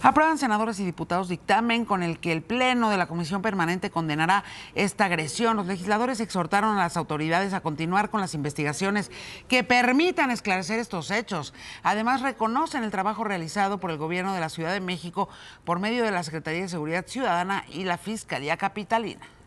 Aprueban senadores y diputados dictamen con el que el Pleno de la Comisión Permanente condenará esta agresión. Los legisladores exhortaron a las autoridades a continuar con las investigaciones que permitan esclarecer estos hechos. Además, reconocen el trabajo realizado por el Gobierno de la Ciudad de México por medio de la Secretaría de Seguridad Ciudadana y la Fiscalía Capitalina.